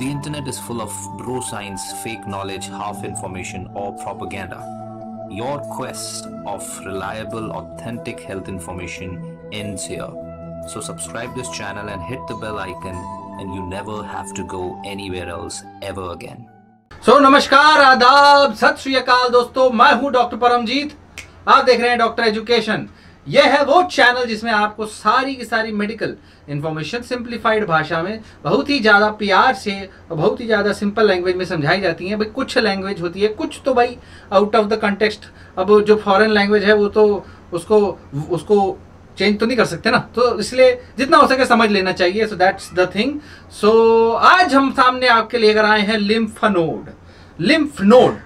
The internet is full of bro science, fake knowledge, half information, or propaganda. Your quest of reliable, authentic health information ends here. So subscribe this channel and hit the bell icon and you never have to go anywhere else ever again. So namaskar adab sat Shri अकाल दोस्तों Mahu, Dr. Paramjeet. आप देख रहे हैं doctor education यह है वो channel जिसमें आपको सारी की सारी मेडिकल इंफॉर्मेशन सिंप्लीफाइड भाषा में बहुत ही ज़्यादा प्यार से और बहुत ही ज़्यादा सिंपल लैंग्वेज में समझाई जाती है भाई कुछ लैंग्वेज होती है कुछ तो भाई आउट ऑफ द कंटेक्सट अब जो फॉरेन लैंग्वेज है वो तो उसको उसको चेंज तो नहीं कर सकते ना तो इसलिए जितना हो सके समझ लेना चाहिए so that's the thing so आज हम सामने आपके लेकर आए हैं लिम्फ नोड लिम्फ नोड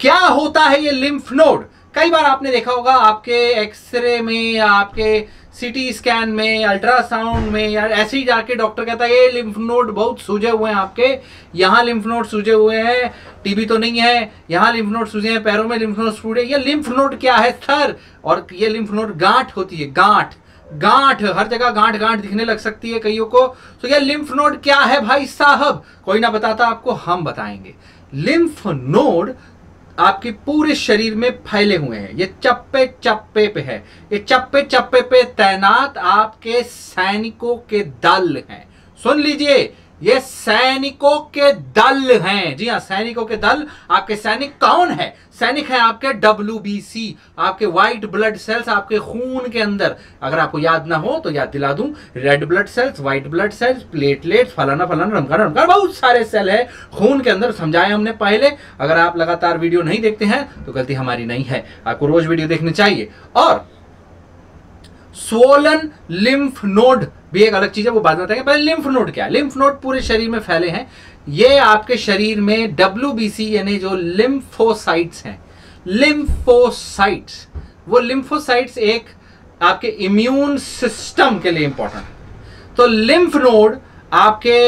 क्या होता है ये लिम्फ नोड कई बार आपने देखा होगा आपके एक्सरे में या आपके सीटी स्कैन में अल्ट्रासाउंड में या ऐसे ही जाके डॉक्टर कहता है ये लिम्फ नोड बहुत सूजे हुए हैं आपके यहाँ लिम्फ नोड सूजे हुए हैं टीबी तो नहीं है यहाँ लिम्फ नोड सूजे हैं पैरों में लिम्फ नोड सूजे ये लिम्फ नोड क्या है थर और ये लिम्फ नोड गांठ होती है गांठ गांठ हर जगह गांठ गांठ दिखने लग सकती है कईयों को तो यह लिम्फ नोड क्या है भाई साहब कोई ना बताता आपको हम बताएंगे लिम्फ नोड आपके पूरे शरीर में फैले हुए हैं ये चप्पे चप्पे पे है ये चप्पे चप्पे पे तैनात आपके सैनिकों के दल हैं सुन लीजिए ये सैनिकों के दल हैं जी हाँ सैनिकों के दल आपके सैनिक कौन है सैनिक है आपके डब्ल्यू आपके व्हाइट ब्लड सेल्स आपके खून के अंदर अगर आपको याद ना हो तो याद दिला दूं red blood cells white blood cells platelets फलाना फलाना रमकाना रमकाना बहुत सारे सेल है खून के अंदर समझाए हमने पहले अगर आप लगातार वीडियो नहीं देखते हैं तो गलती हमारी नहीं है आपको रोज वीडियो देखनी चाहिए और स्वोलन लिम्फ नोड भी एक अलग चीज है वो बाद में बताएंगे पहले लिम्फ नोड क्या है लिम्फ नोड पूरे शरीर में फैले हैं ये आपके शरीर में डब्ल्यू यानी जो लिम्फोसाइट्स हैं लिम्फोसाइट्स वो लिम्फोसाइट्स एक आपके इम्यून सिस्टम के लिए इंपॉर्टेंट है तो लिम्फ नोड आपके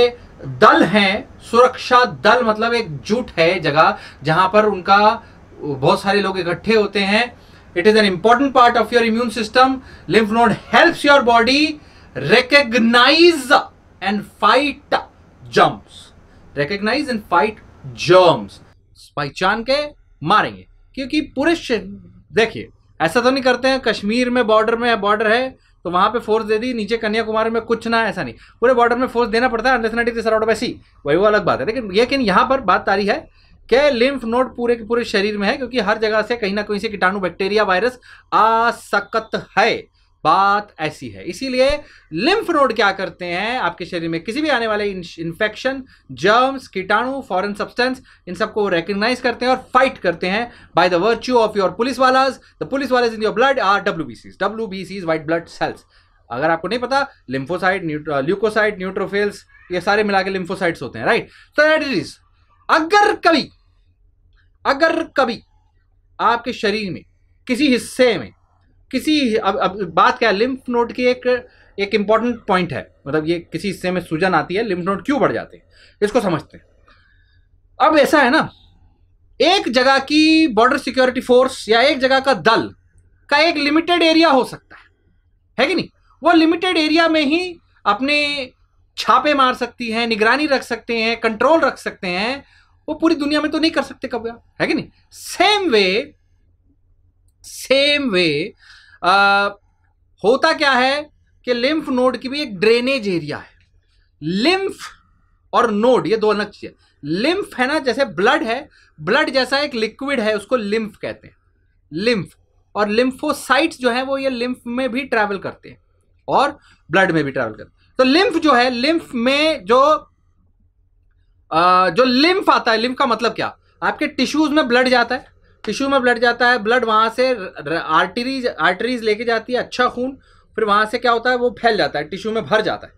दल हैं सुरक्षा दल मतलब एक जुट है जगह जहां पर उनका बहुत सारे लोग इकट्ठे होते हैं It is an important part of your immune system. Lymph node helps your body recognize and fight germs. Recognize and fight germs. पहचान के मारेंगे क्योंकि पूरे देखिए ऐसा तो नहीं करते हैं कश्मीर में बॉर्डर में बॉर्डर है तो वहां पे फोर्स दे दी नीचे कन्याकुमारी में कुछ ना ऐसा नहीं पूरे बॉर्डर में फोर्स देना पड़ता है तो वही वो अलग बात है लेकिन लेकिन यहां पर बात आ रही है क्या लिम्फ नोड पूरे के पूरे शरीर में है क्योंकि हर जगह से कहीं ना कहीं से कीटाणु बैक्टीरिया वायरस आ सकत है बात ऐसी है इसीलिए लिम्फ नोड क्या करते हैं आपके शरीर में किसी भी आने वाले इन्फेक्शन जर्म्स कीटाणु फॉरेन सब्सटेंस इन सबको रिकग्नाइज करते हैं और फाइट करते हैं by the virtue of your police वालाज द पुलिस वालाज in your blood are W B Cs W B Cs white blood cells अगर आपको नहीं पता लिम्फोसाइड ल्यूकोसाइड न्यूट्रोफेल्स ये सारे मिला के लिम्फोसाइड्स होते हैं राइट तो अगर कभी अगर कभी आपके शरीर में किसी हिस्से में किसी अब, अब बात क्या है लिम्फ नोड की एक एक इंपॉर्टेंट पॉइंट है मतलब ये किसी हिस्से में सूजन आती है लिम्फ नोड क्यों बढ़ जाते हैं इसको समझते हैं अब ऐसा है ना एक जगह की बॉर्डर सिक्योरिटी फोर्स या एक जगह का दल का एक लिमिटेड एरिया हो सकता है है कि नहीं वो लिमिटेड एरिया में ही अपने छापे मार सकती हैं निगरानी रख सकते हैं कंट्रोल रख सकते हैं वो पूरी दुनिया में तो नहीं कर सकते कब्जा है कि नहीं सेम वे सेम वे होता क्या है कि लिम्फ नोड की भी एक ड्रेनेज एरिया है लिम्फ और नोड ये दो अलग चीज़ है लिम्फ है ना जैसे ब्लड है ब्लड जैसा एक लिक्विड है उसको लिम्फ कहते हैं लिम्फ और लिम्फोसाइट जो है वो ये लिम्फ में भी ट्रैवल करते हैं और ब्लड में भी ट्रैवल करते हैं तो लिम्फ जो है लिम्फ में जो जो लिम्फ आता है लिम्फ का मतलब क्या आपके टिश्यूज में ब्लड जाता है टिश्यू में ब्लड जाता है ब्लड वहाँ से आर्टरीज आर्टरीज लेके जाती है अच्छा खून फिर वहाँ से क्या होता है वो फैल जाता है टिश्यू में भर जाता है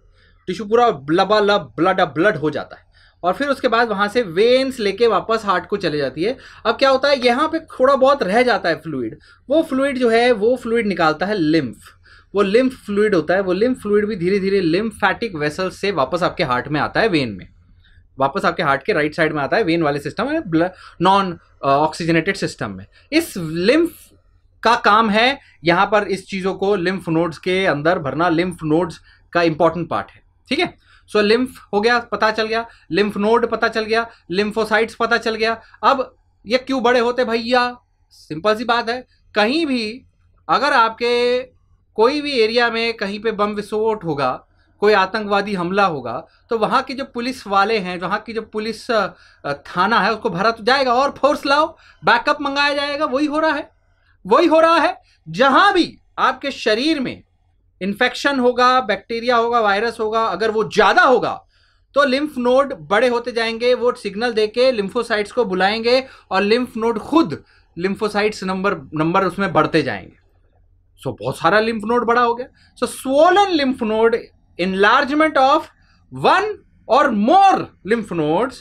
टिश्यू पूरा लबा लब ब्लड ब्लड हो जाता है और फिर उसके बाद वहाँ से वेन्स लेके वापस हार्ट को चले जाती है अब क्या होता है यहाँ पे थोड़ा बहुत रह जाता है फ्लूड वो फ्लूड जो है वो फ्लूड निकालता है लिम्फ वो लिम्फ फ्लूड होता है वो लिम्फ फ्लूड भी धीरे धीरे लिम्फ फैटिक वेसल से वापस आपके हार्ट में आता है वेन में वापस आपके हार्ट के राइट साइड में आता है वेन वाले सिस्टम में नॉन ऑक्सीजनेटेड सिस्टम में इस लिम्फ का काम है यहाँ पर इस चीज़ों को लिम्फ नोड्स के अंदर भरना लिम्फ नोड्स का इंपॉर्टेंट पार्ट है ठीक है सो लिम्फ हो गया पता चल गया लिम्फ नोड पता चल गया लिम्फोसाइट्स पता चल गया अब ये क्यों बड़े होते भैया सिंपल सी बात है कहीं भी अगर आपके कोई भी एरिया में कहीं पे बम विस्फोट होगा कोई आतंकवादी हमला होगा तो वहाँ के जो पुलिस वाले हैं वहाँ की जो पुलिस थाना है उसको भरा तो जाएगा और फोर्स लाओ बैकअप मंगाया जाएगा वही हो रहा है वही हो रहा है जहाँ भी आपके शरीर में इन्फेक्शन होगा बैक्टीरिया होगा वायरस होगा अगर वो ज़्यादा होगा तो लिम्फ नोड बड़े होते जाएंगे वो सिग्नल देके लिम्फोसाइट्स को बुलाएंगे और लिम्फ नोड खुद लिम्फोसाइट्स नंबर नंबर उसमें बढ़ते जाएंगे सो so, बहुत सारा लिम्फ नोड बड़ा हो गया so swollen lymph node enlargement of one or more lymph nodes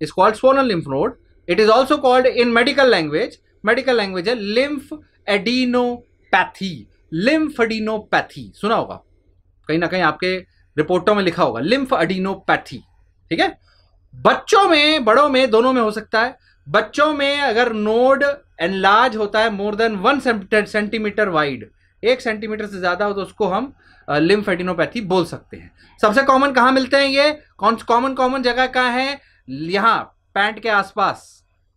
is called swollen lymph node. It is also called in medical language, medical language है lymphadenopathy. lymphadenopathy सुना होगा कहीं ना कहीं आपके रिपोर्टों में लिखा होगा lymphadenopathy. ठीक है बच्चों में बड़ों में दोनों में हो सकता है बच्चों में अगर नोड एनलार्ज होता है more than one centimetre wide एक सेंटीमीटर से ज़्यादा हो तो उसको हम लिम्फेटिनोपैथी बोल सकते हैं सबसे कॉमन कहाँ मिलते हैं ये कौन कॉमन कॉमन जगह कहाँ है यहाँ पैंट के आसपास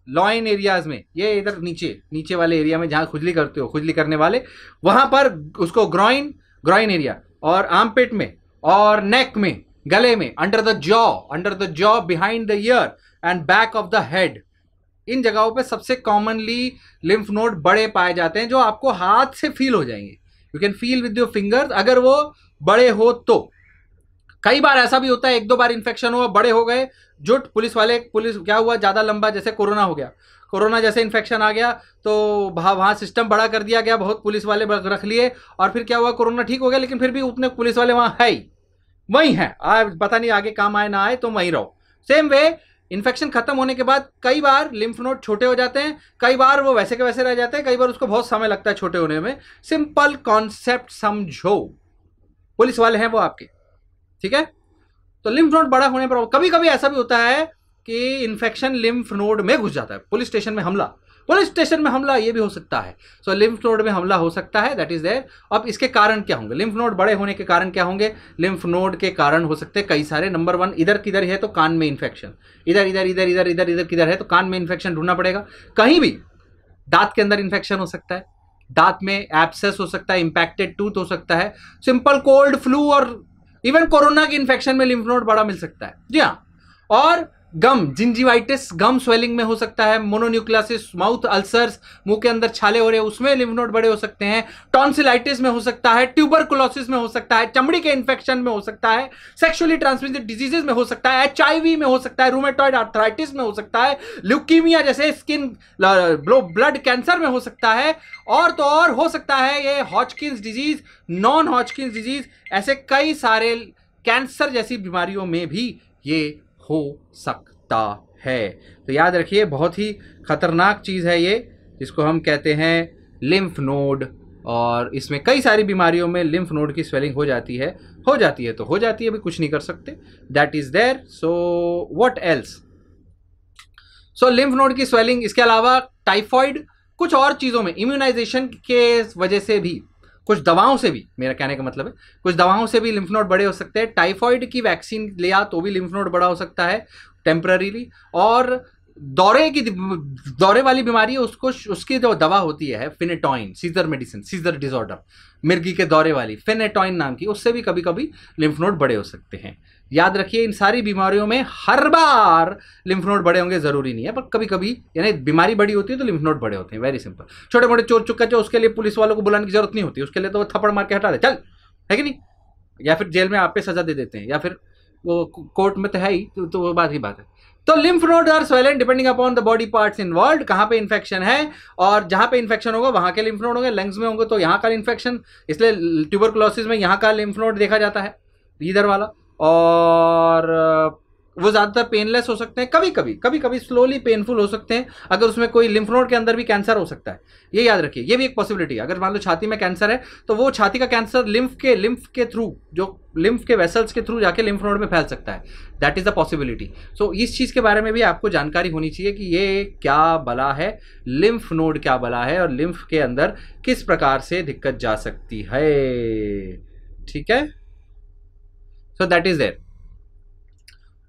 लॉइन एरियाज में ये इधर नीचे नीचे वाले एरिया में जहाँ खुजली करते हो खुजली करने वाले वहाँ पर उसको ग्रॉइन ग्रॉइन एरिया और आमपेट में और नेक में गले में under the jaw under the jaw behind the ear and back of the head इन जगहों पे सबसे कॉमनली लिम्फ नोड बड़े पाए जाते हैं जो आपको हाथ से फील हो जाएंगे you can feel with your fingers अगर वो बड़े हो तो कई बार ऐसा भी होता है एक दो बार इन्फेक्शन हुआ बड़े हो गए जुट पुलिस वाले पुलिस क्या हुआ ज़्यादा लंबा जैसे कोरोना हो गया कोरोना जैसे इन्फेक्शन आ गया तो वहाँ वहाँ सिस्टम बड़ा कर दिया गया बहुत पुलिस वाले रख लिए और फिर क्या हुआ कोरोना ठीक हो गया लेकिन फिर भी उतने पुलिस वाले वहाँ है ही वहीं हैं पता नहीं आगे काम आए ना आए तो वहीं रहो सेम वे इन्फेक्शन खत्म होने के बाद कई बार लिम्फ नोड छोटे हो जाते हैं कई बार वो वैसे के वैसे रह जाते हैं कई बार उसको बहुत समय लगता है छोटे होने में सिंपल कॉन्सेप्ट समझो पुलिस वाले हैं वो आपके ठीक है तो लिम्फ नोड बड़ा होने पर कभी कभी ऐसा भी होता है कि इन्फेक्शन लिम्फ नोड में घुस जाता है पुलिस स्टेशन में हमला पुलिस स्टेशन में हमला ये भी हो सकता है सो लिम्फ नोड में हमला हो सकता है दैट इज देयर अब इसके कारण क्या होंगे लिम्फ नोड बड़े होने के कारण क्या होंगे लिम्फ नोड के कारण हो सकते हैं कई सारे नंबर वन इधर किधर है तो कान में इन्फेक्शन इधर इधर इधर इधर इधर इधर किधर है तो कान में इन्फेक्शन ढूंढना पड़ेगा कहीं भी दांत के अंदर इन्फेक्शन हो सकता है दांत में एब्सेस हो सकता है इंपैक्टेड टूथ हो सकता है सिंपल कोल्ड फ्लू और इवन कोरोना के इन्फेक्शन में लिम्फ नोड बड़ा मिल सकता है जी हाँ और गम जिंजीवाइटिस गम स्वेलिंग में हो सकता है मोनोन्यूक्लियासिस माउथ अल्सर्स मुंह के अंदर छाले हो रहे हैं उसमें लिमनोड बड़े हो सकते हैं टॉन्सिलाइटिस में हो सकता है ट्यूबर में हो सकता है चमड़ी के इन्फेक्शन में हो सकता है सेक्सुअली ट्रांसमिटेड डिजीजेज में हो सकता है एच में हो सकता है रूमेटॉइड आर्थराइटिस में हो सकता है ल्यूकीमिया जैसे स्किन ब्लड कैंसर में हो सकता है और तो और हो सकता है ये Hodgkin's disease non Hodgkin's disease ऐसे कई सारे कैंसर जैसी बीमारियों में भी ये हो सकता है तो याद रखिए बहुत ही ख़तरनाक चीज़ है ये जिसको हम कहते हैं लिम्फ नोड और इसमें कई सारी बीमारियों में लिम्फ नोड की स्वेलिंग हो जाती है हो जाती है तो हो जाती है अभी कुछ नहीं कर सकते that is there so what else so lymph node की स्वेलिंग इसके अलावा टाइफॉइड कुछ और चीज़ों में इम्यूनाइजेशन के वजह से भी कुछ दवाओं से भी मेरा कहने का मतलब है कुछ दवाओं से भी लिम्फ नोड बड़े हो सकते हैं टाइफॉइड की वैक्सीन लिया तो भी लिम्फ नोड बड़ा हो सकता है टेम्प्ररीली और दौरे की दौरे वाली बीमारी है उसको उसकी जो दवा होती है phenytoin seizure medicine seizure disorder मिर्गी के दौरे वाली फिनेटॉइन नाम की उससे भी कभी कभी लिम्फ नोड बड़े हो सकते हैं याद रखिए इन सारी बीमारियों में हर बार लिम्फ नोड बड़े होंगे जरूरी नहीं है पर कभी कभी यानी बीमारी बड़ी होती है तो लिम्फ नोड बड़े होते हैं वेरी सिंपल छोटे मोटे चोर चुक्का जो उसके लिए पुलिस वालों को बुलाने की जरूरत नहीं होती उसके लिए तो वो थप्पड़ मार के हटा दे चल है कि नहीं या फिर जेल में आप पे सजा दे देते हैं या फिर वो कोर्ट में तो है ही तो, तो वो बात ही बात है तो lymph node are swollen depending upon the body parts involve कहाँ पे इन्फेक्शन है और जहाँ पे इन्फेक्शन होगा वहाँ के लिम्फ नोड होंगे लंग्स में होंगे तो यहाँ का इन्फेक्शन इसलिए ट्यूबरकुलोसिस में यहाँ का लिम्फ नोड देखा जाता है इधर वाला और वो ज़्यादातर पेनलेस हो सकते हैं कभी कभी कभी कभी स्लोली पेनफुल हो सकते हैं अगर उसमें कोई लिम्फनोड नोड के अंदर भी कैंसर हो सकता है ये याद रखिए ये भी एक पॉसिबिलिटी है अगर मान लो छाती में कैंसर है तो वो छाती का कैंसर लिम्फ के लिम्फ के थ्रू जो लिम्फ के वेसल्स के थ्रू जाके लिम्फ नोड में फैल सकता है that is the possibility so इस चीज़ के बारे में भी आपको जानकारी होनी चाहिए कि ये क्या बला है लिम्फ नोड क्या बला है और लिम्फ के अंदर किस प्रकार से दिक्कत जा सकती है ठीक है सो दैट इज देयर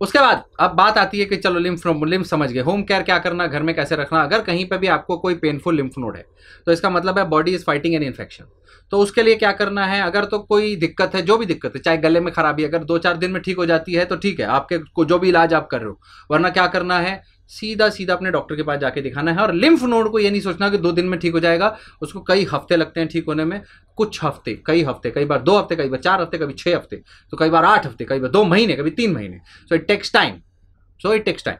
उसके बाद अब बात आती है कि चलो लिम्फ लिम्फ समझ गए होम केयर क्या करना घर में कैसे रखना अगर कहीं पर भी आपको कोई पेनफुल लिम्फ नोड है तो इसका मतलब है body is fighting an infection तो उसके लिए क्या करना है अगर तो कोई दिक्कत है जो भी दिक्कत है चाहे गले में खराबी अगर दो चार दिन में ठीक हो जाती है तो ठीक है आपके को जो भी इलाज आप कर रहे हो वरना क्या करना है सीधा सीधा अपने डॉक्टर के पास जाके दिखाना है और लिम्फ नोड को ये नहीं सोचना कि दो दिन में ठीक हो जाएगा उसको कई हफ्ते लगते हैं ठीक होने में कुछ हफ्ते कई हफ्ते कई बार दो हफ्ते कई बार चार हफ्ते कभी छः हफ्ते तो कई बार आठ हफ्ते कई बार दो महीने कभी तीन महीने so it takes time so it takes time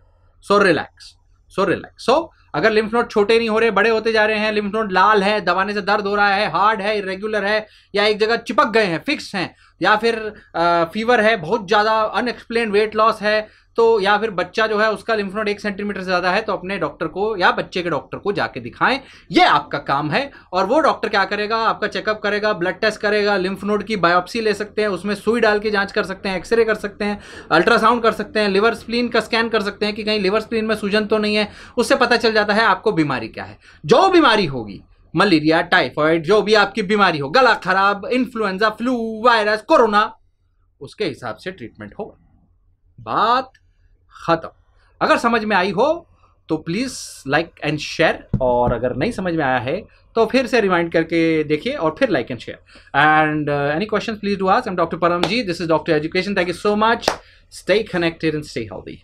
so relax so relax so अगर लिम्फ नोड छोटे नहीं हो रहे बड़े होते जा रहे हैं लिम्फ नोड लाल है दबाने से दर्द हो रहा है हार्ड है इरेगुलर है या एक जगह चिपक गए हैं फिक्स हैं या फिर आ, फीवर है बहुत ज़्यादा अनएक्सप्लेन वेट लॉस है तो या फिर बच्चा जो है उसका लिम्फनोड एक सेंटीमीटर से ज़्यादा है तो अपने डॉक्टर को या बच्चे के डॉक्टर को जाके दिखाएं ये आपका काम है और वो डॉक्टर क्या करेगा आपका चेकअप करेगा ब्लड टेस्ट करेगा लिम्फ नोड की बायोप्सी ले सकते हैं उसमें सुई डाल के जाँच कर सकते हैं एक्सरे कर सकते हैं अल्ट्रासाउंड कर सकते हैं लिवर स्प्लीन का स्कैन कर सकते हैं कि कहीं लिवर स्प्लीन में सूजन तो नहीं है उससे पता चल जाता है आपको बीमारी क्या है जो बीमारी होगी मलेरिया टाइफॉइड जो भी आपकी बीमारी हो गला खराब इन्फ्लुएंजा फ्लू वायरस कोरोना उसके हिसाब से ट्रीटमेंट होगा बात ख़त्म अगर समझ में आई हो तो प्लीज़ लाइक एंड शेयर और अगर नहीं समझ में आया है तो फिर से रिमाइंड करके देखिए और फिर like and share and any question please do ask am doctor Param ji this is doctor education thank you so much stay connected and stay healthy